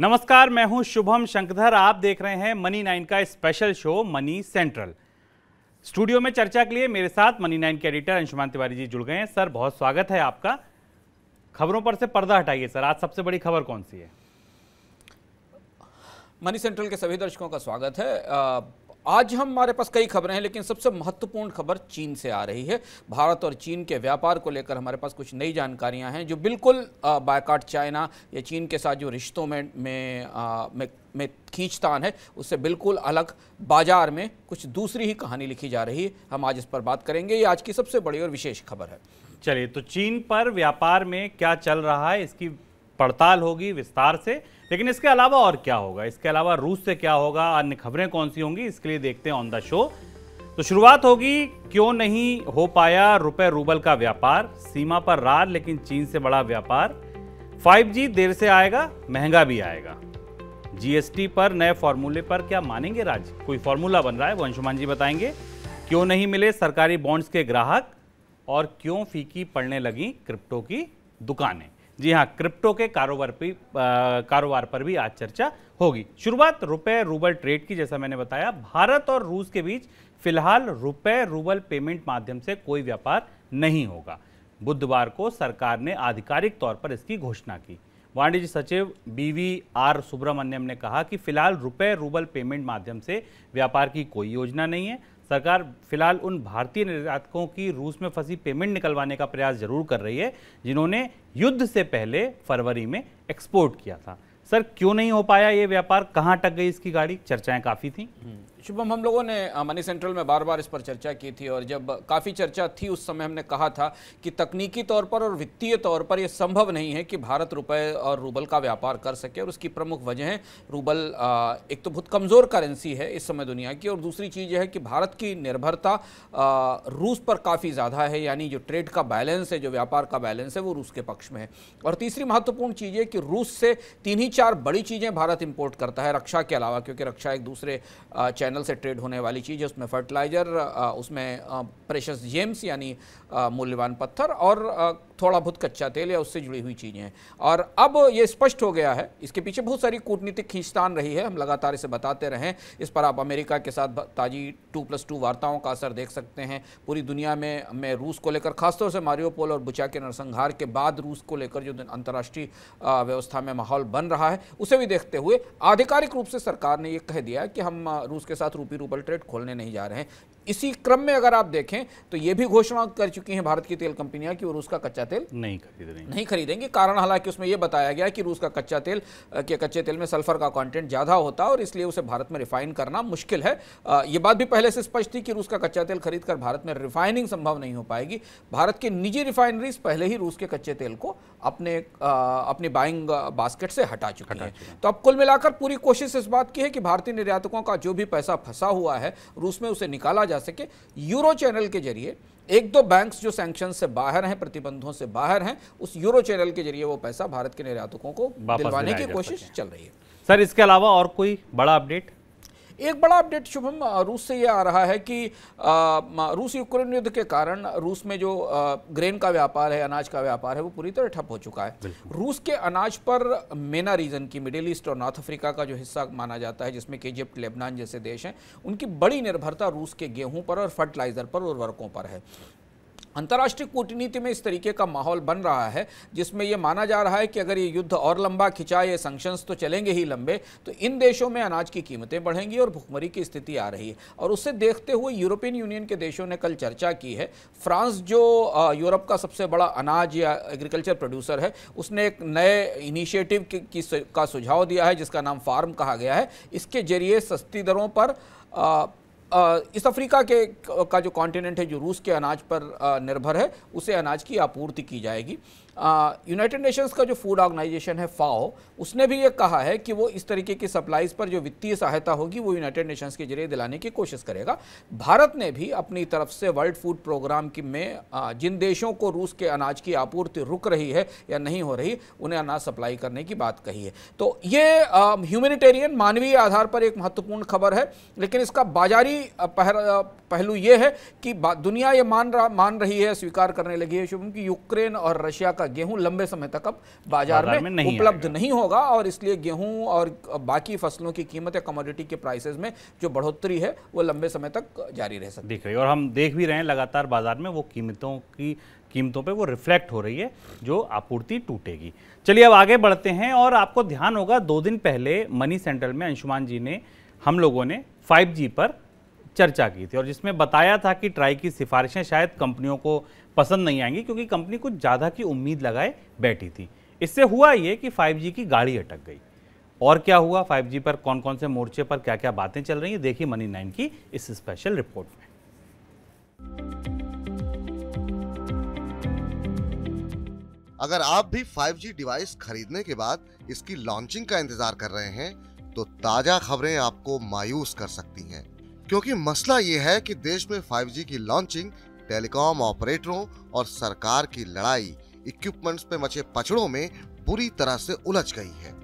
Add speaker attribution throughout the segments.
Speaker 1: नमस्कार मैं हूं शुभम शंकधर आप देख रहे हैं मनी नाइन का special show money central studio में चर्चा के लिए मेरे साथ मनी नाइन के एडिटर अंशुमान तिवारी जी जुड़ गए हैं सर बहुत स्वागत है आपका खबरों पर से पर्दा हटाइए सर आज सबसे बड़ी खबर कौन सी है मनी सेंट्रल के सभी दर्शकों का स्वागत है आज हम हमारे पास कई खबरें हैं लेकिन
Speaker 2: सबसे महत्वपूर्ण खबर चीन से आ रही है भारत और चीन के व्यापार को लेकर हमारे पास कुछ नई जानकारियां हैं जो बिल्कुल बायकाट चाइना या चीन के साथ जो रिश्तों में में में, में खींचतान है उससे बिल्कुल अलग बाजार में कुछ दूसरी ही कहानी लिखी
Speaker 1: जा रही है हम आज इस पर बात करेंगे ये आज की सबसे बड़ी और विशेष खबर है चलिए तो चीन पर व्यापार में क्या चल रहा है इसकी पड़ताल होगी विस्तार से लेकिन इसके अलावा और क्या होगा इसके अलावा रूस से क्या होगा अन्य खबरें कौन सी होंगी इसके लिए देखते हैं ऑन द शो तो शुरुआत होगी क्यों नहीं हो पाया रुपए रूबल का व्यापार सीमा पर रार लेकिन चीन से बड़ा व्यापार 5G देर से आएगा महंगा भी आएगा जीएसटी पर नए फॉर्मूले पर क्या मानेंगे राज्य कोई फॉर्मूला बन रहा है वंशुमान जी बताएंगे क्यों नहीं मिले सरकारी बॉन्ड्स के ग्राहक और क्यों फीकी पड़ने लगी क्रिप्टो की दुकानें जी हाँ क्रिप्टो के कारोबार पर कारोबार पर भी आज चर्चा होगी शुरुआत रुपए रूबल ट्रेड की जैसा मैंने बताया भारत और रूस के बीच फिलहाल रुपए रूबल पेमेंट माध्यम से कोई व्यापार नहीं होगा बुधवार को सरकार ने आधिकारिक तौर पर इसकी घोषणा की वाणिज्य सचिव बीवी आर सुब्रमण्यम ने कहा कि फिलहाल रुपए रूबल पेमेंट माध्यम से व्यापार की कोई योजना नहीं है सरकार फिलहाल उन भारतीय निर्यातकों की रूस में फंसी पेमेंट निकलवाने का प्रयास जरूर कर रही है जिन्होंने युद्ध से पहले फरवरी में एक्सपोर्ट किया था सर क्यों नहीं हो पाया ये व्यापार कहाँ टक गई इसकी गाड़ी चर्चाएं काफ़ी थी हम्म।
Speaker 2: शुभम हम लोगों ने मनी सेंट्रल में बार बार इस पर चर्चा की थी और जब काफ़ी चर्चा थी उस समय हमने कहा था कि तकनीकी तौर पर और वित्तीय तौर पर यह संभव नहीं है कि भारत रुपए और रूबल का व्यापार कर सके और उसकी प्रमुख वजह रूबल एक तो बहुत कमज़ोर करेंसी है इस समय दुनिया की और दूसरी चीज़ यह है कि भारत की निर्भरता रूस पर काफ़ी ज़्यादा है यानी जो ट्रेड का बैलेंस है जो व्यापार का बैलेंस है वो रूस के पक्ष में है और तीसरी महत्वपूर्ण चीज़ है कि रूस से तीन ही चार बड़ी चीज़ें भारत इंपोर्ट करता है रक्षा के अलावा क्योंकि रक्षा एक दूसरे चैनल से ट्रेड होने वाली चीज़ है उसमें फर्टिलाइज़र उसमें प्रेशस जेम्स यानी मूल्यवान पत्थर और थोड़ा बहुत कच्चा तेल या उससे जुड़ी हुई चीज़ें हैं और अब ये स्पष्ट हो गया है इसके पीछे बहुत सारी कूटनीतिक खींचतान रही है हम लगातार इसे बताते रहें इस पर आप अमेरिका के साथ ताजी टू प्लस टू वार्ताओं का असर देख सकते हैं पूरी दुनिया में मैं रूस को लेकर खासतौर से मारियोपोल और बुचा के नरसंहार के बाद रूस को लेकर जो अंतर्राष्ट्रीय व्यवस्था में माहौल बन रहा है उसे भी देखते हुए आधिकारिक रूप से सरकार ने यह कह दिया कि हम रूस के साथ रूपी रूपल ट्रेड खोलने नहीं जा रहे हैं इसी क्रम में अगर आप देखें तो यह भी घोषणा कर चुकी हैं भारत की तेल कंपनियां कि वो रूस का कच्चा तेल
Speaker 1: नहीं खरीदेंगे
Speaker 2: नहीं खरीदेंगे कारण हालांकि उसमें यह बताया गया कि रूस का कच्चा तेल के कच्चे तेल में सल्फर का कॉन्टेंट ज़्यादा होता है और इसलिए उसे भारत में रिफाइन करना मुश्किल है यह बात भी पहले से स्पष्ट थी कि रूस का कच्चा तेल खरीद कर भारत में रिफाइनिंग संभव नहीं हो पाएगी भारत के निजी रिफाइनरीज पहले ही रूस के कच्चे तेल को अपने अपनी बाइंग बास्केट से हटा चुकी हैं तो अब कुल मिलाकर पूरी कोशिश इस बात की है कि भारतीय निर्यातकों का जो भी पैसा फंसा हुआ है रूस में उसे निकाला जा जा सके यूरो चैनल के जरिए एक दो बैंक्स जो सैंक्शन से बाहर हैं प्रतिबंधों से बाहर हैं उस यूरो चैनल के जरिए वो पैसा भारत के निर्यातकों को दिलवाने की कोशिश चल रही है
Speaker 1: सर इसके अलावा और कोई बड़ा अपडेट
Speaker 2: एक बड़ा अपडेट शुभम रूस से ये आ रहा है कि रूस यूक्रेन युद्ध के कारण रूस में जो ग्रेन का व्यापार है अनाज का व्यापार है वो पूरी तरह ठप हो चुका है रूस के अनाज पर मेना रीजन की मिडिल ईस्ट और नॉर्थ अफ्रीका का जो हिस्सा माना जाता है जिसमें कि इजिप्ट लेबनान जैसे देश हैं उनकी बड़ी निर्भरता रूस के गेहूं पर और फर्टिलाइजर पर उर्वरकों पर है अंतर्राष्ट्रीय कूटनीति में इस तरीके का माहौल बन रहा है जिसमें यह माना जा रहा है कि अगर ये युद्ध और लंबा खिंचा ये सेंक्शंस तो चलेंगे ही लंबे तो इन देशों में अनाज की कीमतें बढ़ेंगी और भुखमरी की स्थिति आ रही है और उससे देखते हुए यूरोपियन यूनियन के देशों ने कल चर्चा की है फ्रांस जो यूरोप का सबसे बड़ा अनाज या एग्रीकल्चर प्रोड्यूसर है उसने एक नए इनिशिएटिव की का सुझाव दिया है जिसका नाम फार्म कहा गया है इसके जरिए सस्ती दरों पर ईस्ट अफ्रीका के का जो कॉन्टिनेंट है जो रूस के अनाज पर निर्भर है उसे अनाज की आपूर्ति की जाएगी यूनाइटेड नेशंस का जो फूड ऑर्गेनाइजेशन है फाओ उसने भी ये कहा है कि वो इस तरीके की सप्लाईज पर जो वित्तीय सहायता होगी वो यूनाइटेड नेशंस के जरिए दिलाने की कोशिश करेगा भारत ने भी अपनी तरफ से वर्ल्ड फूड प्रोग्राम की में जिन देशों को रूस के अनाज की आपूर्ति रुक रही है या नहीं हो रही उन्हें अनाज सप्लाई करने की बात कही है तो ये ह्यूमनिटेरियन मानवीय आधार पर एक महत्वपूर्ण खबर है लेकिन इसका बाजारी पहलू ये है कि दुनिया ये मान रहा मान रही है स्वीकार करने लगी है शुभम कि यूक्रेन और रशिया का था गेहूं लंबे समय तक अब बाजार, में, में, नहीं उपलब्ध नहीं होगा और इसलिए गेहूं और बाकी फसलों की कीमत या कमोडिटी के प्राइसेस में जो बढ़ोतरी है वो लंबे समय तक जारी
Speaker 1: रह सकती दिख रही है और हम देख भी रहे हैं लगातार बाजार में वो कीमतों की कीमतों पे वो रिफ्लेक्ट हो रही है जो आपूर्ति टूटेगी चलिए अब आगे बढ़ते हैं और आपको ध्यान होगा दो दिन पहले मनी सेंट्रल में अंशुमान जी ने हम लोगों ने 5G पर चर्चा की थी और जिसमें बताया था कि ट्राई की सिफारिशें शायद कंपनियों को पसंद नहीं आएंगी क्योंकि कंपनी कुछ ज़्यादा की उम्मीद लगाए बैठी थी इससे हुआ ये कि 5G की गाड़ी अटक गई और क्या हुआ 5G पर कौन कौन से मोर्चे पर क्या क्या बातें चल रही हैं देखिए मनी नाइन की इस स्पेशल रिपोर्ट में
Speaker 3: अगर आप भी 5G डिवाइस खरीदने के बाद इसकी लॉन्चिंग का इंतजार कर रहे हैं तो ताजा खबरें आपको मायूस कर सकती हैं क्योंकि मसला ये है कि देश में 5G की लॉन्चिंग टेलीकॉम ऑपरेटरों और सरकार की लड़ाई इक्विपमेंट्स पे मचे पचड़ों में बुरी तरह से उलझ गई है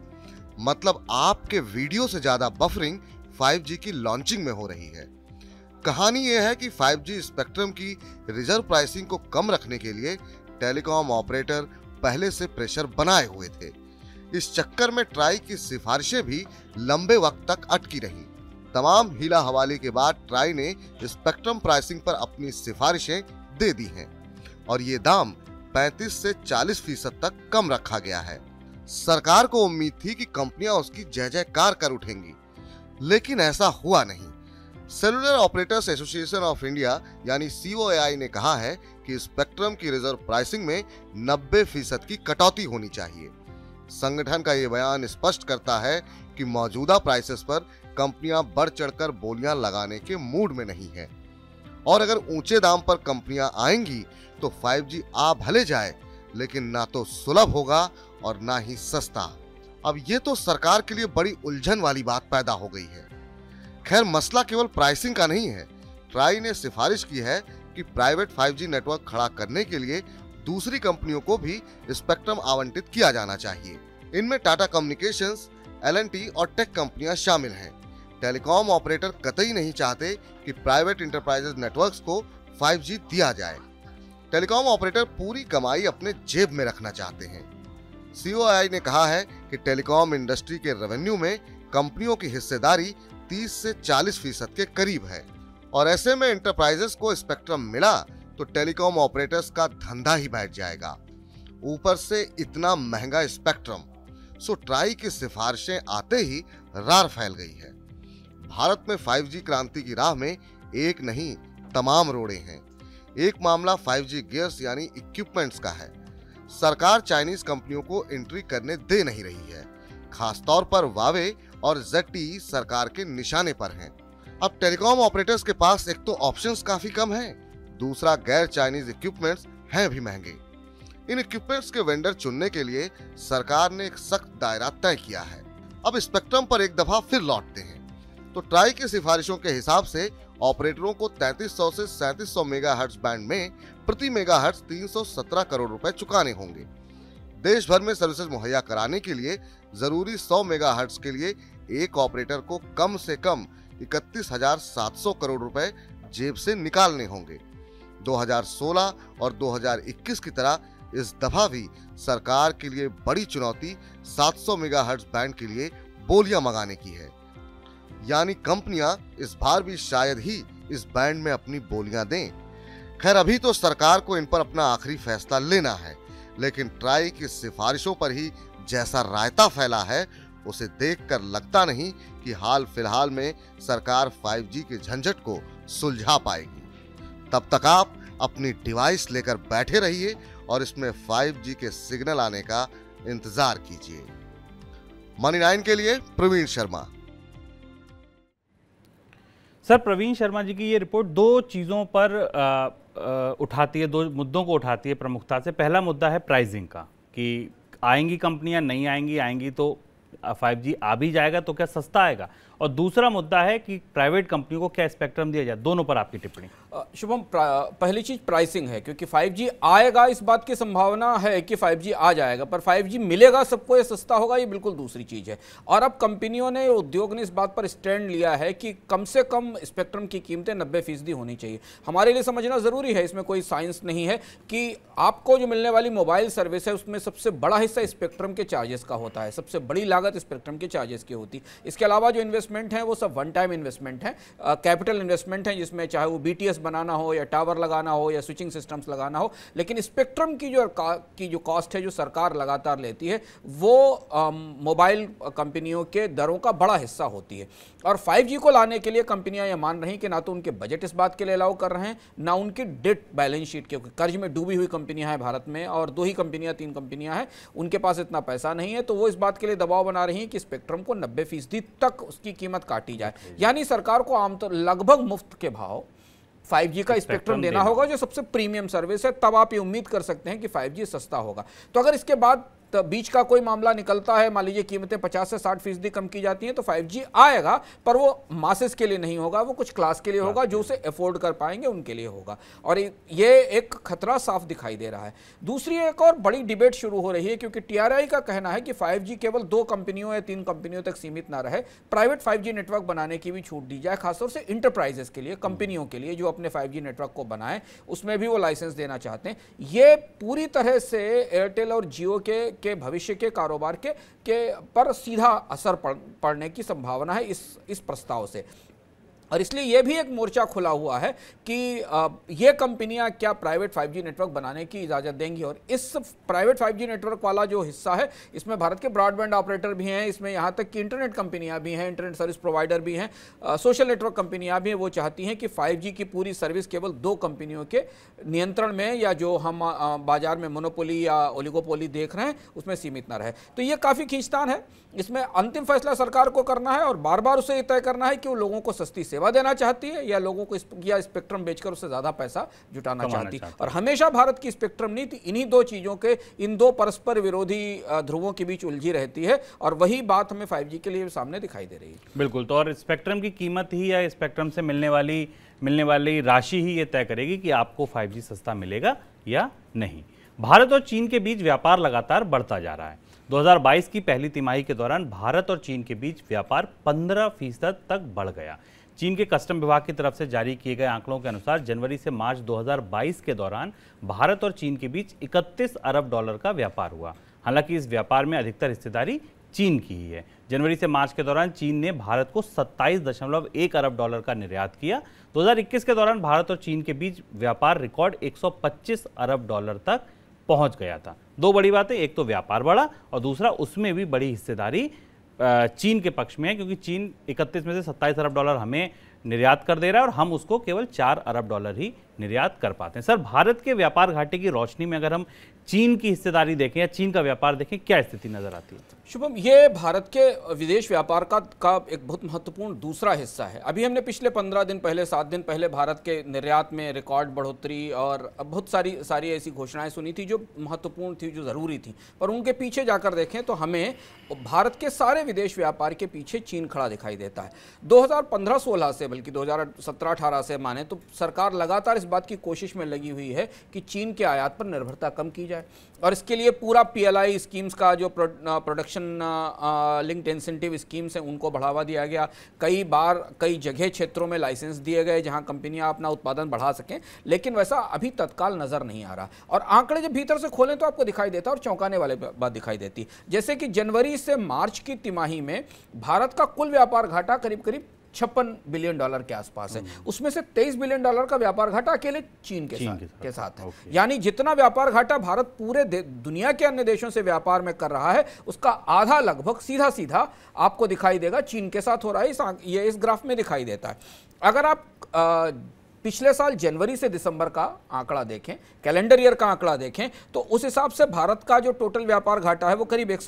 Speaker 3: मतलब आपके वीडियो से ज्यादा बफरिंग 5G की लॉन्चिंग में हो रही है कहानी यह है कि 5G स्पेक्ट्रम की रिजर्व प्राइसिंग को कम रखने के लिए टेलीकॉम ऑपरेटर पहले से प्रेशर बनाए हुए थे इस चक्कर में ट्राई की सिफारिशें भी लंबे वक्त तक अटकी रही तमाम हीला हवाले के बाद ट्राई ने स्पेक्ट्रम प्राइसिंग पर अपनी सिफारिशें दे दी हैं और ये दाम 35 से 40 फीसद तक कम रखा गया है सरकार को उम्मीद थी कि कंपनियां उसकी जय जयकार कर उठेंगी लेकिन ऐसा हुआ नहीं cellular operators association of India यानी सी ने कहा है कि स्पेक्ट्रम की रिजर्व प्राइसिंग में नब्बे फीसद की कटौती होनी चाहिए संगठन का यह बयान स्पष्ट करता है कि मौजूदा प्राइसेस पर कंपनियां बढ़ चढ़कर बोलियां लगाने के मूड में नहीं है और अगर ऊंचे दाम पर कंपनियां आएंगी तो 5G आ भले जाए लेकिन ना तो सुलभ होगा और ना ही सस्ता अब ये तो सरकार के लिए बड़ी उलझन वाली बात पैदा हो गई है खैर मसला केवल प्राइसिंग का नहीं है ट्राई ने सिफारिश की है कि प्राइवेट 5G नेटवर्क खड़ा करने के लिए दूसरी कंपनियों को भी स्पेक्ट्रम आवंटित किया जाना चाहिए इनमें टाटा कम्युनिकेशंस, एल और टेक कंपनियां शामिल हैं टेलीकॉम ऑपरेटर कतई नहीं चाहते कि प्राइवेट इंटरप्राइजेज नेटवर्क्स को 5G दिया जाए टेलीकॉम ऑपरेटर पूरी कमाई अपने जेब में रखना चाहते हैं सी ने कहा है कि टेलीकॉम इंडस्ट्री के रेवेन्यू में कंपनियों की हिस्सेदारी 30 से 40 फीसद के करीब है और ऐसे में इंटरप्राइजेस को स्पेक्ट्रम मिला तो टेलीकॉम ऑपरेटर्स का धंधा ही बैठ जाएगा ऊपर से इतना महंगा स्पेक्ट्रम सो ट्राई की सिफारिशें आते ही रार फैल गई है भारत में 5G क्रांति की राह में एक नहीं तमाम रोड़े हैं एक मामला 5G गियर्स यानी इक्विपमेंट्स का है सरकार चाइनीज कंपनियों को एंट्री करने दे नहीं रही है खासतौर पर वावे और जेटी सरकार के निशाने पर हैं अब टेलीकॉम ऑपरेटर्स के पास एक तो ऑप्शंस काफी कम हैं, दूसरा गैर चाइनीज इक्विपमेंट्स हैं भी महंगे इन इक्विपमेंट्स के वेंडर चुनने के लिए सरकार ने एक सख्त दायरा तय किया है अब स्पेक्ट्रम पर एक दफा फिर लौटते हैं तो ट्राई की सिफारिशों के हिसाब से ऑपरेटरों को 3300 से 3700 मेगाहर्ट्ज बैंड में प्रति मेगाहर्ट्ज 317 करोड़ रुपए चुकाने होंगे देश भर में सर्विसेज मुहैया कराने के लिए जरूरी 100 मेगाहर्ट्ज के लिए एक ऑपरेटर को कम से कम 31,700 करोड़ रुपए जेब से निकालने होंगे 2016 और 2021 की तरह इस दफा भी सरकार के लिए बड़ी चुनौती 700 मेगाहर्ट्ज बैंड के लिए बोलियां मंगाने की है यानी कंपनियां इस बार भी शायद ही इस बैंड में अपनी बोलियां दें खैर अभी तो सरकार को इन पर अपना आखिरी फैसला लेना है लेकिन ट्राई की सिफारिशों पर ही जैसा रायता फैला है उसे देखकर लगता नहीं कि हाल फिलहाल में सरकार 5G के झंझट को सुलझा पाएगी तब तक आप अपनी डिवाइस लेकर बैठे रहिए और इसमें 5G के सिग्नल आने का इंतजार कीजिए मनी नाइन के लिए प्रवीण शर्मा सर प्रवीण शर्मा जी की ये रिपोर्ट दो चीज़ों
Speaker 1: पर आ, आ, उठाती है दो मुद्दों को उठाती है प्रमुखता से पहला मुद्दा है प्राइजिंग का कि आएंगी कंपनियां नहीं आएंगी आएंगी तो 5G आ भी जाएगा तो क्या सस्ता आएगा और दूसरा मुद्दा है कि प्राइवेट कंपनियों को क्या स्पेक्ट्रम दिया जाए दोनों पर आपकी टिप्पणी शुभम पहली
Speaker 2: चीज़ प्राइसिंग
Speaker 1: है क्योंकि 5G आएगा इस बात की संभावना है कि 5G
Speaker 2: आ जाएगा पर 5G मिलेगा सबको ये सस्ता होगा ये बिल्कुल दूसरी चीज़ है और अब कंपनियों ने उद्योग ने इस बात पर स्टैंड लिया है कि कम से कम स्पेक्ट्रम की कीमतें नब्बे फीसदी होनी चाहिए हमारे लिए समझना ज़रूरी है इसमें कोई साइंस नहीं है कि आपको जो मिलने वाली मोबाइल सर्विस है उसमें सबसे बड़ा हिस्सा स्पेक्ट्रम के चार्जेस का होता है सबसे बड़ी लागत स्पेक्ट्रम के चार्जेस की होती इसके अलावा जो इन्वेस्ट इन्वेस्टमेंट हैं वो सब वन टाइम इन्वेस्टमेंट हैं कैपिटल इन्वेस्टमेंट हैं जिसमें चाहे वो बी बनाना हो या टावर लगाना हो या स्विचिंग सिस्टम्स लगाना हो लेकिन स्पेक्ट्रम की जो की जो कॉस्ट है जो सरकार लगातार लेती है वो मोबाइल कंपनियों के दरों का बड़ा हिस्सा होती है और फाइव को लाने के लिए कंपनियां ये मान रही कि ना तो उनके बजट इस बात के लिए अलाउ कर रहे हैं ना उनकी डेट बैलेंस शीट क्योंकि कर्ज में डूबी हुई कंपनियां हैं भारत में और दो ही कंपनियां तीन कंपनियां हैं उनके पास इतना पैसा नहीं है तो वो इस बात के लिए दबाव बना रही हैं कि स्पेक्ट्रम को नब्बे फीसदी तक उसकी कीमत काटी जाए यानी सरकार को आमतौर लगभग मुफ्त के भाव 5G का स्पेक्ट्रम देना होगा जो सबसे प्रीमियम सर्विस है तब आप ये उम्मीद कर सकते हैं कि 5G सस्ता होगा तो अगर इसके बाद तो बीच का कोई मामला निकलता है मान लीजिए कीमतें पचास से साठ फीसदी कम की जाती हैं तो फाइव आएगा पर वो मासेस के लिए नहीं होगा वो कुछ क्लास के लिए होगा जो उसे अफोर्ड कर पाएंगे उनके लिए होगा और ये एक खतरा साफ दिखाई दे रहा है दूसरी एक और बड़ी डिबेट शुरू हो रही है क्योंकि टीआरआई का कहना है कि फाइव केवल दो कंपनियों या तीन कंपनियों तक सीमित ना रहे प्राइवेट फाइव नेटवर्क बनाने की भी छूट दी जाए खासतौर से इंटरप्राइजेस के लिए कंपनियों के लिए जो अपने फाइव नेटवर्क को बनाएं उसमें भी वो लाइसेंस देना चाहते हैं ये पूरी तरह से एयरटेल और जियो के के भविष्य के कारोबार के, के पर सीधा असर पड़ने की संभावना है इस इस प्रस्ताव से और इसलिए यह भी एक मोर्चा खुला हुआ है कि यह कंपनियां क्या प्राइवेट 5G नेटवर्क बनाने की इजाज़त देंगी और इस प्राइवेट 5G नेटवर्क वाला जो हिस्सा है इसमें भारत के ब्रॉडबैंड ऑपरेटर भी हैं इसमें यहां तक कि इंटरनेट कंपनियां भी हैं इंटरनेट सर्विस प्रोवाइडर भी हैं सोशल नेटवर्क कंपनियां भी हैं वो चाहती हैं कि फाइव की पूरी सर्विस केवल दो कंपनियों के नियंत्रण में या जो हम बाजार में मोनोपोली या ओलिगोपोली देख रहे हैं उसमें सीमित ना रहे तो ये काफ़ी खींचतान है इसमें अंतिम फैसला सरकार को करना है और बार बार उसे तय करना है कि वो लोगों को सस्ती सेवा सेवा देना चाहती है या लोगों को या स्पेक्ट्रम बेचकर उससे ज़्यादा पैसा जुटाना चाहती है और हमेशा भारत की स्पेक्ट्रम नीति इन्हीं दो चीज़ों के इन दो परस्पर विरोधी ध्रुवों के बीच उलझी रहती है और वही बात हमें फाइव के लिए सामने दिखाई दे रही
Speaker 1: है बिल्कुल तो और स्पेक्ट्रम की कीमत ही या स्पेक्ट्रम से मिलने वाली मिलने वाली राशि ही ये तय करेगी कि आपको 5G सस्ता मिलेगा या नहीं भारत और चीन के बीच व्यापार लगातार बढ़ता जा रहा है 2022 की पहली तिमाही के दौरान भारत और चीन के बीच व्यापार 15 फीसद तक बढ़ गया चीन के कस्टम विभाग की तरफ से जारी किए गए आंकड़ों के अनुसार जनवरी से मार्च 2022 के दौरान भारत और चीन के बीच 31 अरब डॉलर का व्यापार हुआ हालांकि इस व्यापार में अधिकतर हिस्सेदारी चीन की ही है जनवरी से मार्च के दौरान चीन ने भारत को 27.1 अरब डॉलर का निर्यात किया 2021 के दौरान भारत और चीन के बीच व्यापार रिकॉर्ड 125 अरब डॉलर तक पहुंच गया था दो बड़ी बातें एक तो व्यापार बढ़ा और दूसरा उसमें भी बड़ी हिस्सेदारी चीन के पक्ष में है क्योंकि चीन 31 में से 27 अरब डॉलर हमें निर्यात कर दे रहा है और हम उसको केवल चार अरब डॉलर ही निर्यात कर पाते हैं सर भारत के व्यापार घाटे की रोशनी में अगर हम चीन की हिस्सेदारी देखें या चीन का व्यापार देखें क्या स्थिति नज़र आती है
Speaker 2: शुभम ये भारत के विदेश व्यापार का का एक बहुत महत्वपूर्ण दूसरा हिस्सा है अभी हमने पिछले पंद्रह दिन पहले सात दिन पहले भारत के निर्यात में रिकॉर्ड बढ़ोतरी और बहुत सारी सारी ऐसी घोषणाएं सुनी थी जो महत्वपूर्ण थी जो ज़रूरी थी पर उनके पीछे जाकर देखें तो हमें भारत के सारे विदेश व्यापार के पीछे चीन खड़ा दिखाई देता है दो हज़ार से बल्कि दो हज़ार से माने तो सरकार लगातार इस बात की कोशिश में लगी हुई है कि चीन के आयात पर निर्भरता कम की जाए और इसके लिए पूरा पी स्कीम्स का जो production education linked incentive schemes हैं उनको बढ़ावा दिया गया कई बार कई जगह क्षेत्रों में लाइसेंस दिए गए जहां कंपनियां अपना उत्पादन बढ़ा सकें लेकिन वैसा अभी तत्काल नज़र नहीं आ रहा और आंकड़े जब भीतर से खोलें तो आपको दिखाई देता और चौंकाने वाले बात दिखाई देती जैसे कि जनवरी से मार्च की तिमाही में भारत का कुल व्यापार घाटा करीब करीब छप्पन बिलियन डॉलर के आसपास है हम्म। उसमें से तेईस बिलियन डॉलर का व्यापार घाटा अकेले चीन के चीन साथ के साथ, साथ है यानी जितना व्यापार घाटा भारत पूरे दुनिया के अन्य देशों से व्यापार में कर रहा है उसका आधा लगभग सीधा सीधा आपको दिखाई देगा चीन के साथ हो रहा है ये इस ग्राफ में दिखाई देता है अगर आप पिछले साल जनवरी से दिसंबर का आंकड़ा देखें कैलेंडर ईयर का आंकड़ा देखें तो उस हिसाब से भारत का जो टोटल व्यापार घाटा है वो करीब एक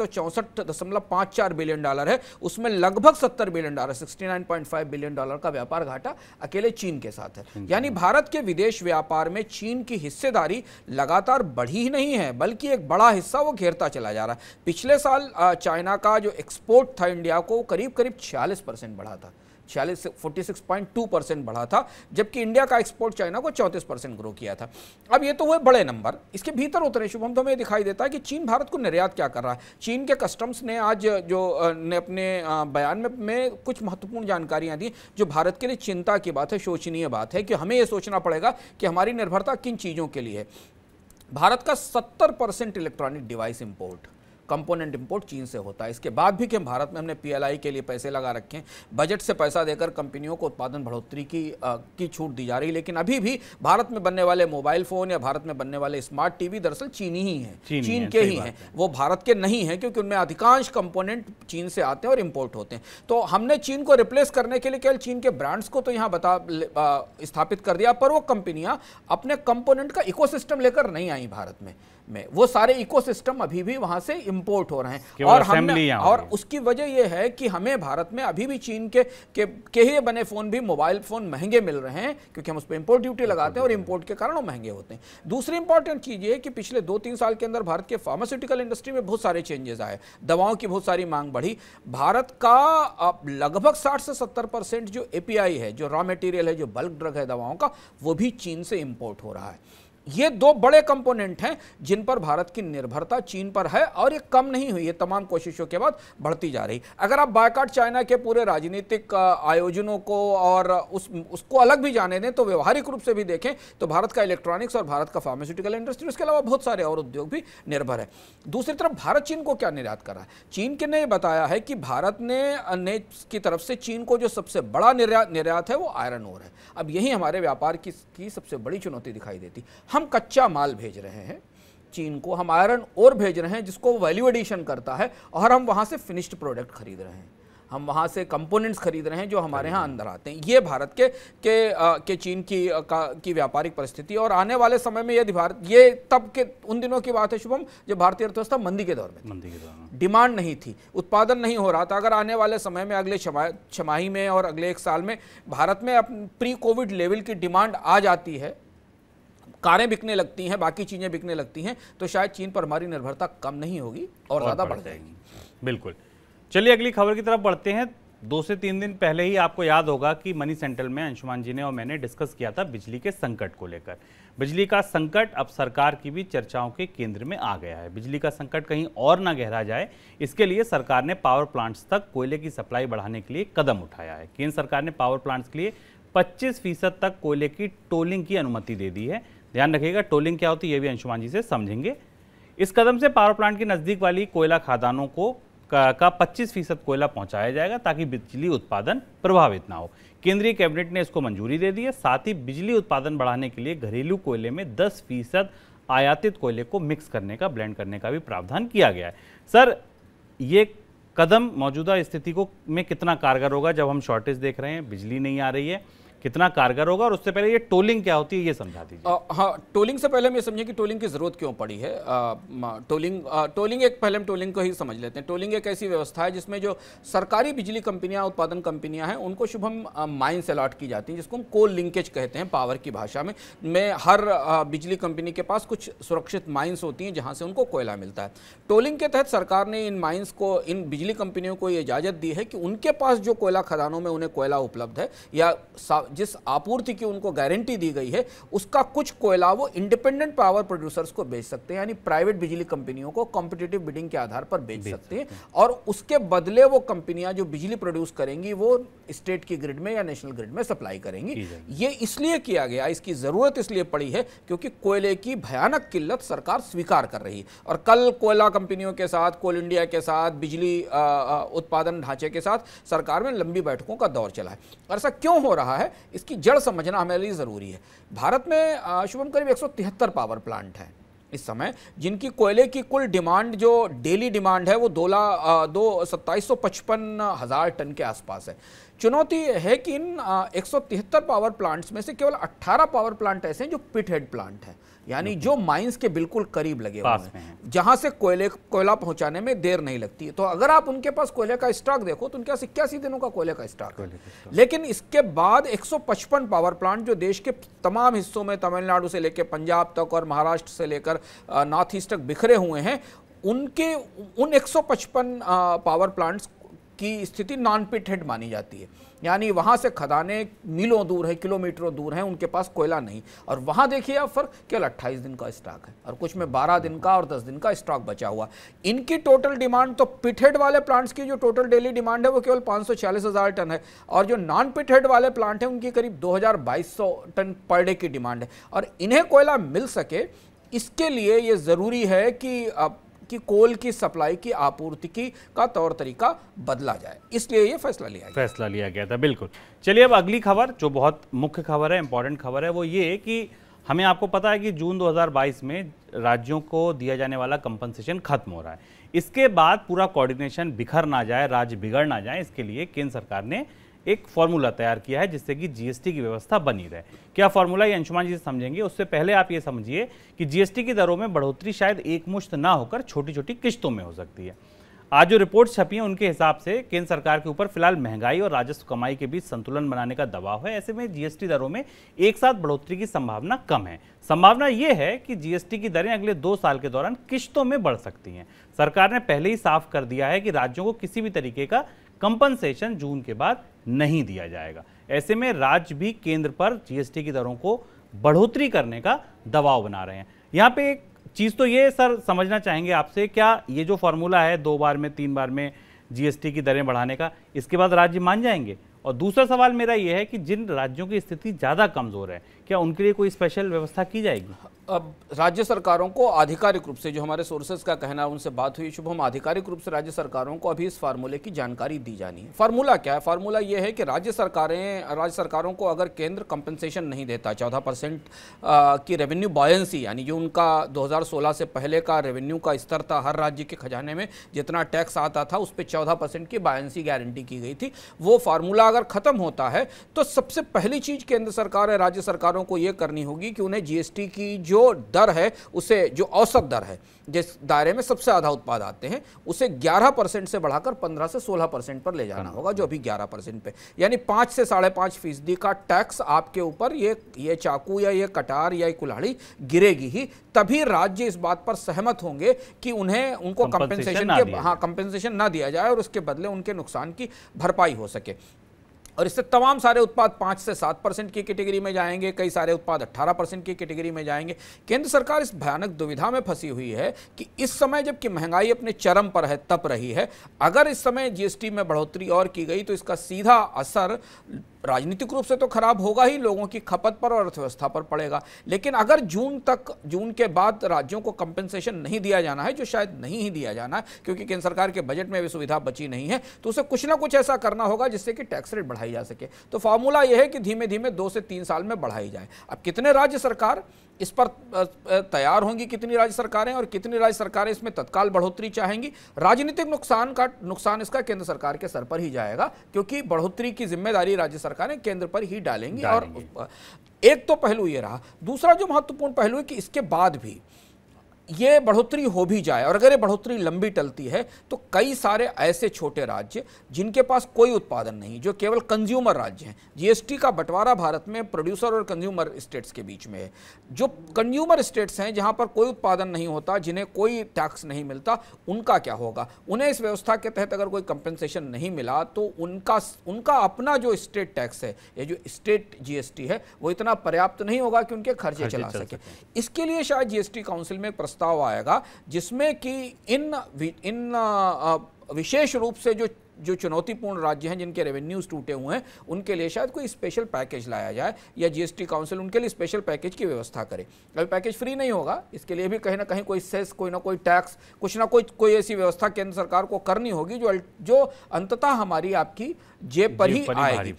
Speaker 2: बिलियन डॉलर है उसमें लगभग 70 बिलियन डॉलर 69.5 बिलियन डॉलर का व्यापार घाटा अकेले चीन के साथ है यानी भारत के विदेश व्यापार में चीन की हिस्सेदारी लगातार बढ़ी ही नहीं है बल्कि एक बड़ा हिस्सा वो घेरता चला जा रहा है पिछले साल चाइना का जो एक्सपोर्ट था इंडिया को करीब करीब छियालीस बढ़ा था छियालीस forty six point two percent बढ़ा था जबकि इंडिया का एक्सपोर्ट चाइना को चौंतीस परसेंट ग्रो किया था अब ये तो हुए बड़े नंबर इसके भीतर उतरे शुभम तो हमें दिखाई देता है कि चीन भारत को निर्यात क्या कर रहा है चीन के कस्टम्स ने आज जो ने अपने बयान में, में कुछ महत्वपूर्ण जानकारियाँ दी जो भारत के लिए चिंता की बात है शोचनीय बात है कि हमें यह सोचना पड़ेगा कि हमारी निर्भरता किन चीज़ों के लिए है भारत का सत्तर percent electronic device import component import चीन से होता है इसके बाद भी कि भारत में हमने पीएलआई के लिए पैसे लगा रखे हैं बजट से पैसा देकर कंपनियों को उत्पादन बढ़ोतरी की आ, की छूट दी जा रही है लेकिन अभी भी भारत में बनने वाले मोबाइल फ़ोन या भारत में बनने वाले स्मार्ट टीवी दरअसल चीनी ही हैं चीन, चीन है, के ही हैं है। वो भारत के नहीं हैं क्योंकि उनमें अधिकांश कंपोनेंट चीन से आते हैं और इम्पोर्ट होते हैं तो हमने चीन को रिप्लेस करने के लिए केवल चीन के ब्रांड्स को तो यहाँ बता स्थापित कर दिया पर वो कंपनियाँ अपने कंपोनेंट का इकोसिस्टम लेकर नहीं आई भारत में में वो सारे इकोसिस्टम अभी भी वहां से इंपोर्ट हो रहे हैं और हमने और उसकी वजह यह है कि हमें भारत में अभी भी चीन के के, के ही बने फ़ोन भी मोबाइल फ़ोन महंगे मिल रहे हैं क्योंकि हम उस पर इम्पोर्ट ड्यूटी लगाते हैं और इम्पोर्ट के कारण महंगे होते हैं दूसरी इंपॉर्टेंट चीज़ ये कि पिछले दो तीन साल के अंदर भारत के फार्मास्यूटिकल इंडस्ट्री में बहुत सारे चेंजेस आए दवाओं की बहुत सारी मांग बढ़ी भारत का लगभग साठ से सत्तर परसेंट जो एपीआई है जो रॉ मेटीरियल है जो बल्क ड्रग है दवाओं का वो भी चीन से इम्पोर्ट हो रहा है ये दो बड़े कंपोनेंट हैं जिन पर भारत की निर्भरता चीन पर है और ये कम नहीं हुई है तमाम कोशिशों के बाद बढ़ती जा रही अगर आप बायकाट चाइना के पूरे राजनीतिक आयोजनों को और उस उसको अलग भी जाने दें तो व्यवहारिक रूप से भी देखें तो भारत का इलेक्ट्रॉनिक्स और भारत का फार्मास्यूटिकल इंडस्ट्री उसके अलावा बहुत सारे और उद्योग भी निर्भर है दूसरी तरफ भारत चीन को क्या निर्यात कर रहा है चीन के ने बताया है कि भारत ने, की तरफ से चीन को जो सबसे बड़ा निर्यात निर्यात है वो आयरन ओर है अब यही हमारे व्यापार की, की सबसे बड़ी चुनौती दिखाई देती हम कच्चा माल भेज रहे हैं चीन को हम आयरन और भेज रहे हैं जिसको वैल्यू एडिशन करता है और हम वहाँ से फिनिश्ड प्रोडक्ट खरीद रहे हैं हम वहाँ से कंपोनेंट्स खरीद रहे हैं जो हमारे यहाँ अंदर आते हैं ये भारत के के, आ, के चीन की का, की व्यापारिक परिस्थिति और आने वाले समय में यदि भारत ये तब के उन दिनों की बात है शुभम जब भारतीय अर्थव्यवस्था मंदी के दौर में मंदी के दौर में डिमांड नहीं थी उत्पादन नहीं हो रहा था अगर आने वाले समय में अगले छमाही में और अगले एक साल में भारत में प्री कोविड लेवल की डिमांड आ जाती है कारें बिकने लगती हैं बाकी चीज़ें बिकने लगती हैं तो शायद चीन पर हमारी निर्भरता कम
Speaker 1: नहीं होगी और, और ज़्यादा बढ़ जाएगी बिल्कुल चलिए अगली खबर की तरफ बढ़ते हैं दो से तीन दिन पहले ही आपको याद होगा कि मनी सेंट्रल में अंशुमान जी ने और मैंने डिस्कस किया था बिजली के संकट को लेकर बिजली का संकट अब सरकार की भी चर्चाओं के केंद्र में आ गया है बिजली का संकट कहीं और ना गहरा जाए इसके लिए सरकार ने पावर प्लांट्स तक कोयले की सप्लाई बढ़ाने के लिए कदम उठाया है केंद्र सरकार ने पावर प्लांट्स के लिए पच्चीस फीसद तक कोयले की टोलिंग की अनुमति दे दी है ध्यान रखिएगा टोलिंग क्या होती है ये भी अंशुमान जी से समझेंगे इस कदम से पावर प्लांट के नज़दीक वाली कोयला खादानों को का, पच्चीस फीसद कोयला पहुंचाया जाएगा ताकि बिजली उत्पादन प्रभावित ना हो केंद्रीय कैबिनेट ने इसको मंजूरी दे दी है साथ ही बिजली उत्पादन बढ़ाने के लिए घरेलू कोयले में 10 फीसद आयातित कोयले को मिक्स करने का ब्लेंड करने का भी प्रावधान किया गया है सर ये कदम मौजूदा स्थिति को में कितना कारगर होगा जब हम शॉर्टेज देख रहे हैं बिजली नहीं आ रही है कितना कारगर होगा और उससे पहले ये टोलिंग क्या होती है ये समझा दीजिए
Speaker 2: हाँ टोलिंग से पहले हम ये समझें कि टोलिंग की ज़रूरत क्यों पड़ी है आ, टोलिंग आ, टोलिंग एक पहले हम टोलिंग को ही समझ लेते हैं टोलिंग एक ऐसी व्यवस्था है जिसमें जो सरकारी बिजली कंपनियां उत्पादन कंपनियां हैं उनको शुभम माइंस अलाट की जाती हैं जिसको हम कोल लिंकेज कहते हैं पावर की भाषा में में हर बिजली कंपनी के पास कुछ सुरक्षित माइन्स होती हैं जहाँ से उनको कोयला मिलता है टोलिंग के तहत सरकार ने इन माइन्स को इन बिजली कंपनियों को ये इजाज़त दी है कि उनके पास जो कोयला खदानों में उन्हें कोयला उपलब्ध है या जिस आपूर्ति की उनको गारंटी दी गई है उसका कुछ कोयला वो इंडिपेंडेंट पावर प्रोड्यूसर्स को बेच सकते हैं यानी प्राइवेट बिजली कंपनियों को कॉम्पिटेटिव बिडिंग के आधार पर बेच, बेच सकते हैं और उसके बदले वो कंपनियां जो बिजली प्रोड्यूस करेंगी वो स्टेट की ग्रिड में या नेशनल ग्रिड में सप्लाई करेंगी ये इसलिए किया गया इसकी ज़रूरत इसलिए पड़ी है क्योंकि कोयले की भयानक किल्लत सरकार स्वीकार कर रही है और कल कोयला कंपनियों के साथ कोल इंडिया के साथ बिजली उत्पादन ढांचे के साथ सरकार में लंबी बैठकों का दौर चला है ऐसा क्यों हो रहा है इसकी जड़ समझना हमारे लिए ज़रूरी है भारत में शुभम करीब एक पावर प्लांट हैं इस समय जिनकी कोयले की कुल डिमांड जो डेली डिमांड है वो दो ला दो सत्ताईस सौ पचपन हज़ार टन के आसपास है चुनौती है कि इन एक पावर प्लांट्स में से केवल 18 पावर प्लांट ऐसे हैं जो पिट हेड प्लांट है यानी जो माइंस के बिल्कुल करीब लगे हुए हैं जहां से कोयले कोयला पहुंचाने में देर नहीं लगती है तो अगर आप उनके पास कोयले का स्टॉक देखो तो उनके पास इक्यासी दिनों का कोयले का स्टॉक है लेकिन इसके बाद 155 पावर प्लांट जो देश के तमाम हिस्सों में तमिलनाडु से लेकर पंजाब तक और महाराष्ट्र से लेकर नॉर्थ ईस्ट तक बिखरे हुए हैं उनके उन 155 पावर प्लांट्स की स्थिति नॉन पिट हेड मानी जाती है यानी वहाँ से खदानें मीलों दूर है किलोमीटरों दूर हैं उनके पास कोयला नहीं और वहाँ देखिए आप फर्क केवल अट्ठाईस दिन का स्टॉक है और कुछ में बारह दिन का और दस दिन का स्टॉक बचा हुआ इनकी टोटल डिमांड तो पिटेड वाले प्लांट्स की जो टोटल डेली डिमांड है वो केवल पाँच टन है और जो नॉन पिटहेड वाले प्लांट हैं उनकी करीब दो टन पर डे की डिमांड है और इन्हें कोयला मिल सके इसके लिए ये ज़रूरी है कि कि कोल की सप्लाई की आपूर्ति की का तौर तरीका बदला जाए इसलिए ये फैसला लिया गया
Speaker 1: फैसला लिया गया था बिल्कुल चलिए अब अगली खबर जो बहुत मुख्य खबर है इंपॉर्टेंट खबर है वो ये कि हमें आपको पता है कि जून 2022 में राज्यों को दिया जाने वाला कंपनसेशन खत्म हो रहा है इसके बाद पूरा कोऑर्डिनेशन बिखर ना जाए राज्य बिगड़ ना जाए इसके लिए केंद्र सरकार ने एक फॉर्मूला तैयार किया है जिससे कि जीएसटी की व्यवस्था बनी रहे क्या फॉर्मूला ये अंशुमान जी से समझेंगे उससे पहले आप ये समझिए कि जीएसटी की दरों में बढ़ोतरी शायद एकमुश्त ना होकर छोटी छोटी किश्तों में हो सकती है आज जो रिपोर्ट छपी है उनके हिसाब से केंद्र सरकार के ऊपर फिलहाल महंगाई और राजस्व कमाई के बीच संतुलन बनाने का दबाव है ऐसे में जीएसटी दरों में एक साथ बढ़ोतरी की संभावना कम है संभावना यह है कि जीएसटी की दरें अगले दो साल के दौरान किश्तों में बढ़ सकती हैं सरकार ने पहले ही साफ कर दिया है कि राज्यों को किसी भी तरीके का कंपनसेशन जून के बाद नहीं दिया जाएगा ऐसे में राज्य भी केंद्र पर जीएसटी की दरों को बढ़ोतरी करने का दबाव बना रहे हैं यहाँ पे एक चीज़ तो ये सर समझना चाहेंगे आपसे क्या ये जो फॉर्मूला है दो बार में तीन बार में जीएसटी की दरें बढ़ाने का इसके बाद राज्य मान जाएंगे और दूसरा सवाल मेरा ये है कि जिन राज्यों की स्थिति ज़्यादा कमज़ोर है क्या उनके लिए कोई स्पेशल व्यवस्था की जाएगी अब राज्य सरकारों को आधिकारिक रूप से जो हमारे सोर्सेज का कहना उनसे
Speaker 2: बात हुई शुभम आधिकारिक रूप से राज्य सरकारों को अभी इस फार्मूले की जानकारी दी जानी है फार्मूला क्या है फार्मूला यह है कि राज्य सरकारें राज्य सरकारों को अगर केंद्र कंपनसेशन नहीं देता चौदह परसेंट की रेवेन्यू बॉयंसी यानी जो उनका दो से पहले का रेवेन्यू का स्तर था हर राज्य के खजाने में जितना टैक्स आता था उस पर चौदह की बायंसी गारंटी की गई थी वो फार्मूला अगर खत्म होता है तो सबसे पहली चीज़ केंद्र सरकार है राज्य सरकार सरकारों को ये करनी होगी कि उन्हें जीएसटी की जो दर है उसे जो औसत दर है जिस दायरे में सबसे आधा उत्पाद आते हैं उसे 11 परसेंट से बढ़ाकर 15 से 16 परसेंट पर ले जाना होगा जो अभी 11 परसेंट पे यानी पाँच से साढ़े पाँच फीसदी का टैक्स आपके ऊपर ये ये चाकू या ये कटार या ये कुल्हाड़ी गिरेगी ही तभी राज्य इस बात पर सहमत होंगे कि उन्हें उनको कंपेंसेशन के हाँ कंपेंसेशन ना दिया जाए और उसके बदले उनके नुकसान की भरपाई हो सके और इससे तमाम सारे उत्पाद पाँच से सात परसेंट की कैटेगरी में जाएंगे कई सारे उत्पाद अट्ठारह परसेंट की कैटेगरी में जाएंगे केंद्र सरकार इस भयानक दुविधा में फंसी हुई है कि इस समय जबकि महंगाई अपने चरम पर है तप रही है अगर इस समय जीएसटी में बढ़ोतरी और की गई तो इसका सीधा असर राजनीतिक रूप से तो खराब होगा ही लोगों की खपत पर और अर्थव्यवस्था पर पड़ेगा लेकिन अगर जून तक जून के बाद राज्यों को कंपेंसेशन नहीं दिया जाना है जो शायद नहीं ही दिया जाना है क्योंकि केंद्र सरकार के बजट में भी सुविधा बची नहीं है तो उसे कुछ ना कुछ ऐसा करना होगा जिससे कि टैक्स रेट बढ़ाए बढ़ाई जा सके तो फार्मूला यह है कि धीमे धीमे दो से तीन साल में बढ़ाई जाए अब कितने राज्य सरकार इस पर तैयार होंगी कितनी राज्य सरकारें और कितनी राज्य सरकारें इसमें तत्काल बढ़ोतरी चाहेंगी राजनीतिक नुकसान का नुकसान इसका केंद्र सरकार के सर पर ही जाएगा क्योंकि बढ़ोतरी की जिम्मेदारी राज्य सरकारें केंद्र पर ही डालेंगी, और एक तो पहलू ये रहा दूसरा जो महत्वपूर्ण पहलू है कि इसके बाद भी ये बढ़ोतरी हो भी जाए और अगर ये बढ़ोतरी लंबी टलती है तो कई सारे ऐसे छोटे राज्य जिनके पास कोई उत्पादन नहीं जो केवल कंज्यूमर राज्य हैं जीएसटी का बंटवारा भारत में प्रोड्यूसर और कंज्यूमर स्टेट्स के बीच में है जो कंज्यूमर स्टेट्स हैं जहां पर कोई उत्पादन नहीं होता जिन्हें कोई टैक्स नहीं मिलता उनका क्या होगा उन्हें इस व्यवस्था के तहत अगर कोई कंपेंसेशन नहीं मिला तो उनका उनका अपना जो स्टेट टैक्स है या जो स्टेट जीएसटी है वो इतना पर्याप्त नहीं होगा कि उनके खर्चे चला सके इसके लिए शायद जीएसटी काउंसिल में एक प्रस्ताव आएगा जिसमें कि इन इन विशेष रूप से जो जो चुनौतीपूर्ण राज्य हैं जिनके रेवेन्यूज टूटे हुए हैं उनके लिए शायद कोई स्पेशल पैकेज लाया जाए या जीएसटी काउंसिल उनके लिए स्पेशल पैकेज की व्यवस्था करे अभी पैकेज फ्री नहीं होगा इसके लिए भी कहीं ना कहीं कोई सेस कोई ना कोई टैक्स कुछ ना कोई कोई ऐसी व्यवस्था केंद्र सरकार को करनी होगी जो जो अंततः हमारी आपकी जेब पर ही आएगी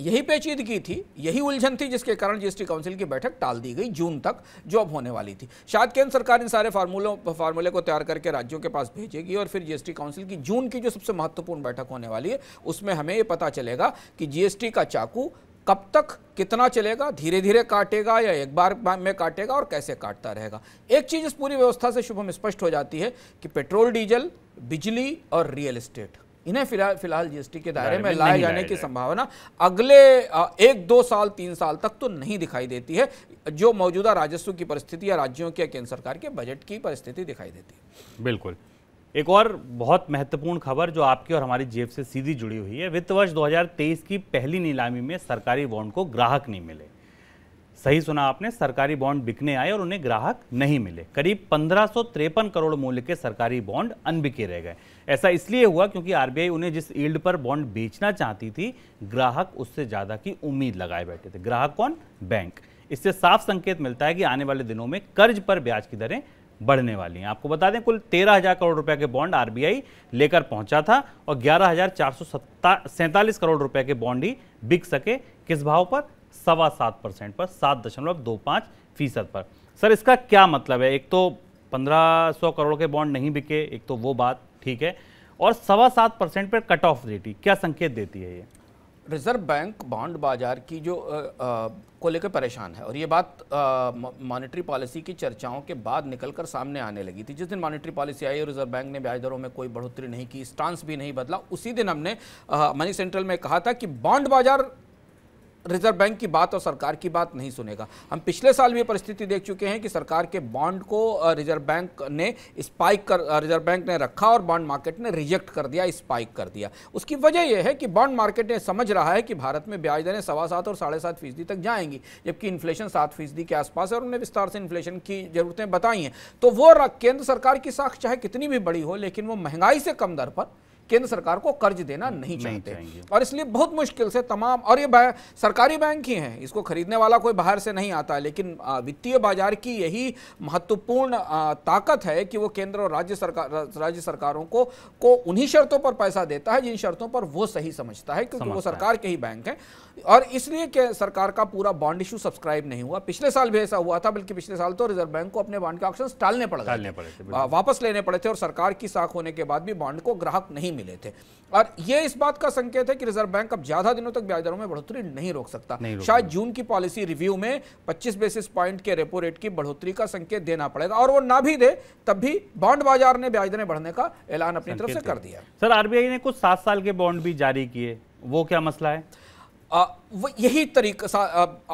Speaker 2: यही पेचीदगी थी यही उलझन थी जिसके कारण जीएसटी काउंसिल की बैठक टाल दी गई जून तक जो अब होने वाली थी शायद केंद्र सरकार इन सारे फार्मूलों फार्मूले को तैयार करके राज्यों के पास भेजेगी और फिर जीएसटी काउंसिल की जून की जो सबसे महत्वपूर्ण बैठक होने वाली है उसमें हमें ये पता चलेगा कि जीएसटी का चाकू कब तक कितना चलेगा धीरे धीरे काटेगा या एक बार में काटेगा और कैसे काटता रहेगा एक चीज़ इस पूरी व्यवस्था से शुभम स्पष्ट हो जाती है कि पेट्रोल डीजल बिजली और रियल इस्टेट इन्हें फिलहाल फिलहाल जीएसटी के दायरे में लाए जाने की संभावना अगले एक दो साल तीन साल तक तो नहीं दिखाई देती है जो मौजूदा राजस्व की परिस्थिति या राज्यों के केंद्र सरकार के बजट की परिस्थिति दिखाई देती
Speaker 1: है बिल्कुल एक और बहुत महत्वपूर्ण खबर जो आपकी और हमारी जेब से सीधी जुड़ी हुई है वित्त वर्ष 2023 की पहली नीलामी में सरकारी बॉन्ड को ग्राहक नहीं मिले सही सुना आपने सरकारी बॉन्ड बिकने आए और उन्हें ग्राहक नहीं मिले करीब पंद्रह करोड़ मूल्य के सरकारी बॉन्ड अनबिके रह गए ऐसा इसलिए हुआ क्योंकि आरबीआई उन्हें जिस ईल्ड पर बॉन्ड बेचना चाहती थी ग्राहक उससे ज़्यादा की उम्मीद लगाए बैठे थे ग्राहक कौन बैंक इससे साफ संकेत मिलता है कि आने वाले दिनों में कर्ज पर ब्याज की दरें बढ़ने वाली हैं आपको बता दें कुल तेरह हजार करोड़ रुपए के बॉन्ड आरबीआई लेकर पहुंचा था और ग्यारह हजार चार सौ सैंतालीस करोड़ रुपए के बॉन्ड ही बिक सके किस भाव पर सवा सात परसेंट पर सात दशमलव दो पाँच फीसद पर सर इसका क्या मतलब है एक तो पंद्रह सौ करोड़ के बॉन्ड नहीं बिके एक तो वो बात ठीक है और सवा सात परसेंट पर कट ऑफ रेटी क्या संकेत देती है ये रिजर्व बैंक बॉन्ड बाजार की जो आ, आ, को लेकर परेशान है और ये बात
Speaker 2: मॉनेटरी पॉलिसी की चर्चाओं के बाद निकलकर सामने आने लगी थी जिस दिन मॉनेटरी पॉलिसी आई और रिजर्व बैंक ने ब्याज दरों में कोई बढ़ोतरी नहीं की स्टांस भी नहीं बदला उसी दिन हमने मनी सेंट्रल में कहा था कि बॉन्ड बाजार रिजर्व बैंक की बात और सरकार की बात नहीं सुनेगा हम पिछले साल भी परिस्थिति देख चुके हैं कि सरकार के बॉन्ड को रिजर्व बैंक ने स्पाइक कर रिजर्व बैंक ने रखा और बॉन्ड मार्केट ने रिजेक्ट कर दिया स्पाइक कर दिया उसकी वजह यह है कि बॉन्ड मार्केट ने समझ रहा है कि भारत में ब्याज दरें सवा सात और साढ़े सात फीसदी तक जाएंगी जबकि इन्फ्लेशन सात फीसदी के आसपास है और उन्हें विस्तार से इन्फ्लेशन की जरूरतें बताई हैं तो वो केंद्र सरकार की साख चाहे कितनी भी बड़ी हो लेकिन वो महंगाई से कम दर पर केंद्र सरकार को कर्ज देना नहीं चाहते और इसलिए बहुत मुश्किल से तमाम और ये सरकारी बैंक ही है इसको खरीदने वाला कोई बाहर से नहीं आता लेकिन वित्तीय बाजार की यही महत्वपूर्ण ताकत है कि वो केंद्र और राज्य सरकार राज्य सरकारों को को उन्हीं शर्तों पर पैसा देता है जिन शर्तों पर वो सही समझता है क्योंकि वो सरकार के ही बैंक हैं और इसलिए सरकार का पूरा बॉन्ड इशू सब्सक्राइब नहीं हुआ पिछले साल भी ऐसा हुआ था बल्कि पिछले साल तो रिजर्व बैंक को अपने बॉन्ड के ऑप्शन टालने पड़ वापस लेने पड़े थे और सरकार की साख होने के बाद भी बॉन्ड को ग्राहक नहीं मिले थे और ये इस बात का संकेत है कि रिजर्व बैंक अब ज्यादा दिनों तक ब्याज दरों में बढ़ोतरी नहीं रोक सकता नहीं रोक शायद जून की पॉलिसी रिव्यू में 25 बेसिस पॉइंट के रेपो रेट की बढ़ोतरी का संकेत देना पड़ेगा और वो ना भी दे तब भी बॉन्ड बाजार ने ब्याज दरें बढ़ने का ऐलान अपनी तरफ से कर दिया
Speaker 1: सर आरबीआई ने कुछ सात साल के बॉन्ड भी जारी किए वो
Speaker 2: क्या मसला है वो यही तरीका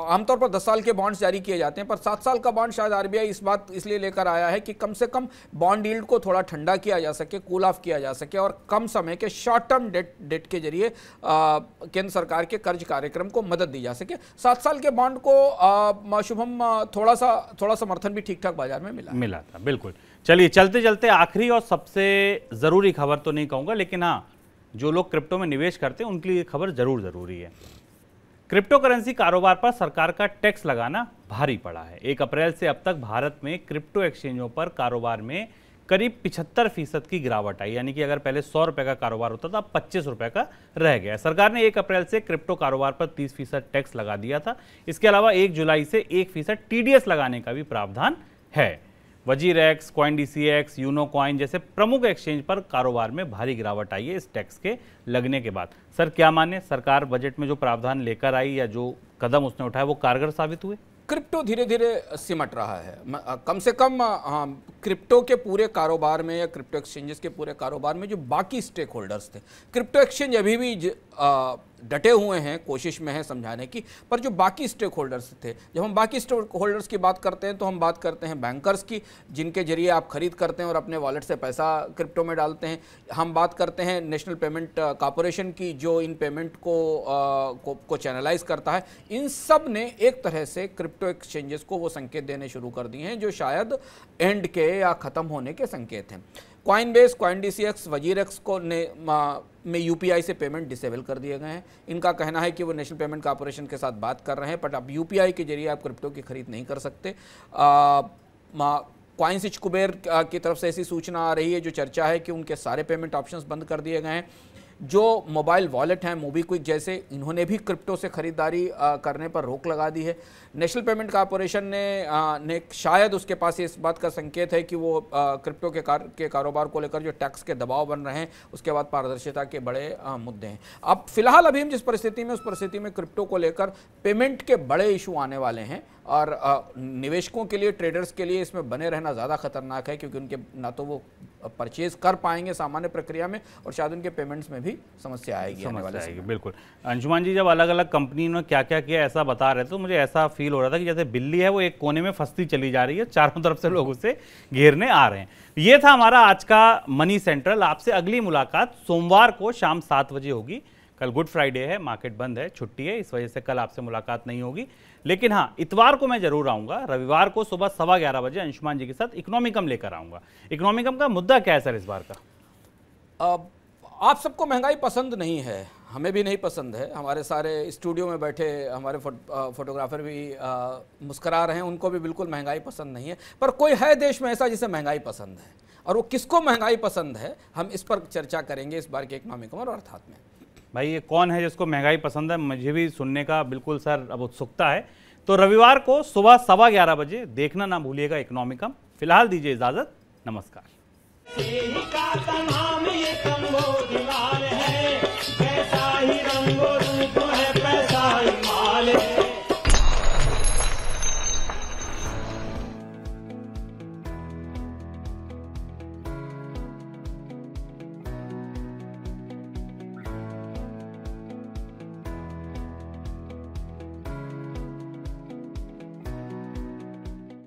Speaker 2: आमतौर पर 10 साल के बॉन्ड्स जारी किए जाते हैं पर सात साल का बॉन्ड शायद आरबीआई इस बात इसलिए लेकर आया है कि कम से कम बॉन्ड यील्ड को थोड़ा ठंडा किया जा सके कूल ऑफ किया जा सके और कम समय के शॉर्ट टर्म डेट डेट के जरिए केंद्र सरकार के कर्ज कार्यक्रम को मदद दी जा सके सात साल के बॉन्ड को शुभम थोड़ा सा थोड़ा समर्थन भी ठीक ठाक बाजार में मिला
Speaker 1: मिला था बिल्कुल चलिए चलते चलते आखिरी और सबसे ज़रूरी खबर तो नहीं कहूँगा लेकिन हाँ जो लोग क्रिप्टो में निवेश करते हैं उनके लिए खबर ज़रूर ज़रूरी है क्रिप्टो करेंसी कारोबार पर सरकार का टैक्स लगाना भारी पड़ा है एक अप्रैल से अब तक भारत में क्रिप्टो एक्सचेंजों पर कारोबार में करीब पिछहत्तर फीसद की गिरावट आई यानी कि अगर पहले सौ रुपये का कारोबार होता था अब पच्चीस रुपये का रह गया सरकार ने एक अप्रैल से क्रिप्टो कारोबार पर तीस फीसद टैक्स लगा दिया था इसके अलावा एक जुलाई से एक फीसद टी लगाने का भी प्रावधान है WazirX CoinDCX Unocoin जैसे प्रमुख एक्सचेंज पर कारोबार में भारी गिरावट आई है इस टैक्स के लगने के बाद सर क्या माने सरकार बजट में जो प्रावधान लेकर आई या जो कदम उसने उठाया वो कारगर साबित हुए क्रिप्टो धीरे
Speaker 2: धीरे सिमट रहा है कम से कम हाँ
Speaker 1: क्रिप्टो के पूरे कारोबार में या क्रिप्टो
Speaker 2: एक्सचेंजेस के पूरे कारोबार में जो बाकी स्टेक होल्डर्स थे क्रिप्टो एक्सचेंज अभी भी डटे हुए हैं कोशिश में हैं समझाने की पर जो बाकी स्टेक होल्डर्स थे जब हम बाकी स्टेक होल्डर्स की बात करते हैं तो हम बात करते हैं बैंकर्स की जिनके जरिए आप खरीद करते हैं और अपने वॉलेट से पैसा क्रिप्टो में डालते हैं हम बात करते हैं नेशनल पेमेंट कॉरपोरेशन की जो इन पेमेंट को आ, को, को चैनलाइज करता है इन सब ने एक तरह से क्रिप्टो एक्सचेंजेस को वो संकेत देने शुरू कर दिए हैं जो शायद एंड के या ख़त्म होने के संकेत हैं Coinbase CoinDCX WazirX को ने में यूपीआई से पेमेंट डिसेबल कर दिए गए हैं इनका कहना है कि वो नेशनल पेमेंट कॉरपोरेशन के साथ बात कर रहे हैं बट अब यूपीआई के जरिए आप क्रिप्टो की खरीद नहीं कर सकते क्वाइंसिच कुबेर की तरफ से ऐसी सूचना आ रही है जो चर्चा है कि उनके सारे पेमेंट ऑप्शन बंद कर दिए गए हैं जो मोबाइल वॉलेट हैं मोबी क्विक जैसे इन्होंने भी क्रिप्टो से ख़रीदारी करने पर रोक लगा दी है नेशनल पेमेंट कॉरपोरेशन ने आ, ने शायद उसके पास इस बात का संकेत है कि वो आ, क्रिप्टो के कार के कारोबार को लेकर जो टैक्स के दबाव बन रहे हैं उसके बाद पारदर्शिता के बड़े आ, मुद्दे हैं अब फिलहाल अभी हम जिस परिस्थिति में उस परिस्थिति में क्रिप्टो को लेकर पेमेंट के बड़े इशू आने वाले हैं और निवेशकों के लिए ट्रेडर्स के लिए इसमें बने रहना ज़्यादा खतरनाक है क्योंकि उनके ना तो वो परचेज कर पाएंगे सामान्य प्रक्रिया में और शायद उनके पेमेंट्स में भी समस्या आएगी समस्या आएगी
Speaker 1: बिल्कुल अंशुमान जी जब अलग अलग कंपनी ने क्या क्या किया ऐसा बता रहे थे तो मुझे ऐसा फील हो रहा था कि जैसे बिल्ली है वो एक कोने में फंसती चली जा रही है चारों तरफ से लोग उसे घेरने आ रहे हैं ये था हमारा आज का मनी सेंट्रल आपसे अगली मुलाकात सोमवार को शाम सात बजे होगी कल गुड फ्राइडे है मार्केट बंद है छुट्टी है इस वजह से कल आपसे मुलाकात नहीं होगी लेकिन हाँ इतवार को मैं जरूर आऊंगा रविवार को सुबह सवा ग्यारह बजे अंशुमान जी के साथ इकोनॉमिकम लेकर आऊँगा इकोनॉमिकम का मुद्दा क्या है सर इस बार का आप सबको महंगाई पसंद नहीं है हमें भी नहीं पसंद
Speaker 2: है हमारे सारे स्टूडियो में बैठे हमारे फो, फोटोग्राफर भी मुस्करा रहे हैं उनको भी बिल्कुल महंगाई पसंद नहीं है पर कोई है देश में ऐसा जिसे महंगाई पसंद है और वो किसको महंगाई पसंद है हम इस पर चर्चा करेंगे इस बार के इकोनॉमिकम और अर्थात में
Speaker 1: भाई ये कौन है जिसको महंगाई पसंद है मुझे भी सुनने का बिल्कुल सर अब उत्सुकता है तो रविवार को सुबह सवा ग्यारह बजे देखना ना भूलिएगा इकोनॉमिकम फिलहाल दीजिए इजाजत नमस्कार
Speaker 3: का